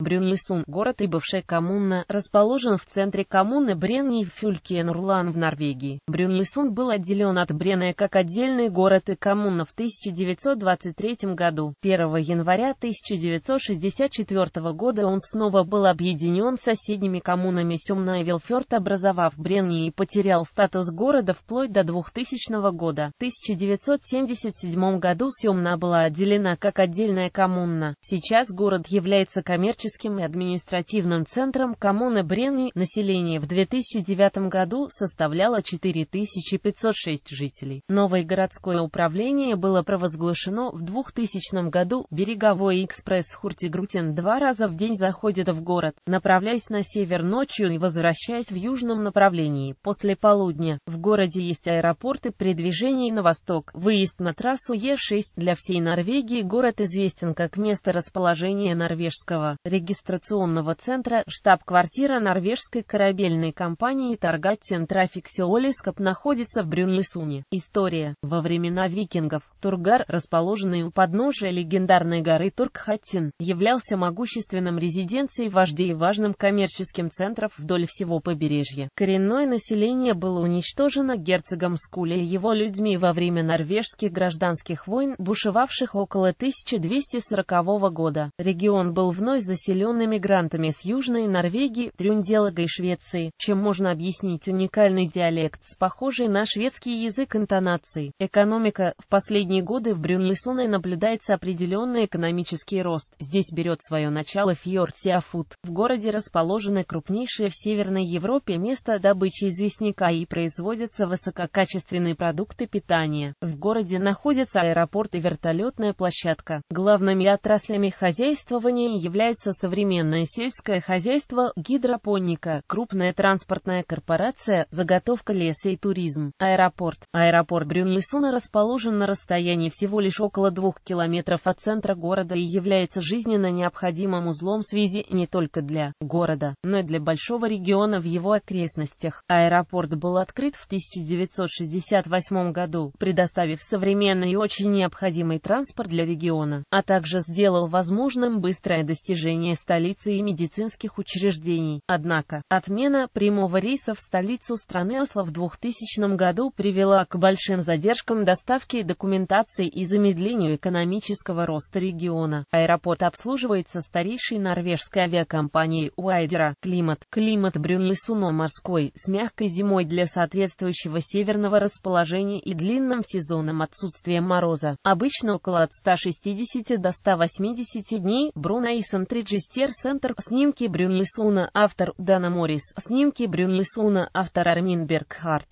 Брюнлисун, город и бывшая коммуна, расположен в центре коммуны Бренни в Фюлькенурлан в Норвегии. Брюнлисун был отделен от Брене как отдельный город и коммуна в 1923 году. 1 января 1964 года он снова был объединен с соседними коммунами Сюмна и Вилфёрд, образовав Бренни и потерял статус города вплоть до 2000 года. В 1977 году Сюмна была отделена как отдельная коммуна. Сейчас город является коммерческим экономическим и административным центром коммуны Бренни население в 2009 году составляло 4506 жителей. Новое городское управление было провозглашено в 2000 году. Береговой экспресс Хуртигрутин два раза в день заходит в город, направляясь на север ночью и возвращаясь в южном направлении после полудня. В городе есть аэропорты при движении на восток. Выезд на трассу Е6 для всей Норвегии город известен как место расположения норвежского региона регистрационного центра, штаб-квартира норвежской корабельной компании Трафик Трафиксиолископ находится в Брюнлесуне. История. Во времена викингов, Тургар, расположенный у подножия легендарной горы Туркхаттин, являлся могущественным резиденцией вождей и важным коммерческим центром вдоль всего побережья. Коренное население было уничтожено герцогом Скуле и его людьми во время норвежских гражданских войн, бушевавших около 1240 года. Регион был вновь заселен переселенными грантами с Южной Норвегии, Трюнделага и Швеции, чем можно объяснить уникальный диалект с похожей на шведский язык интонацией. Экономика. В последние годы в Брюнлесуне наблюдается определенный экономический рост. Здесь берет свое начало фьорд Сиафут. В городе расположены крупнейшие в Северной Европе место добычи известняка и производятся высококачественные продукты питания. В городе находятся аэропорт и вертолетная площадка. Главными отраслями хозяйствования являются современное сельское хозяйство, гидропоника, крупная транспортная корпорация, заготовка леса и туризм, аэропорт. Аэропорт Брюнлисуна расположен на расстоянии всего лишь около двух километров от центра города и является жизненно необходимым узлом связи не только для города, но и для большого региона в его окрестностях. Аэропорт был открыт в 1968 году, предоставив современный и очень необходимый транспорт для региона, а также сделал возможным быстрое достижение посещение столицы и медицинских учреждений. Однако, отмена прямого рейса в столицу страны Осло в 2000 году привела к большим задержкам доставки документации и замедлению экономического роста региона. Аэропорт обслуживается старейшей норвежской авиакомпанией Уайдера. Климат. Климат Брюнлесуно морской, с мягкой зимой для соответствующего северного расположения и длинным сезоном отсутствия мороза. Обычно около от 160 до 180 дней Бруно и Сантриджи Сестер Центр. Снимки Брюнлисуна. Автор Дана Моррис Снимки Брюнлисуна. Автор Армин Бергхарт.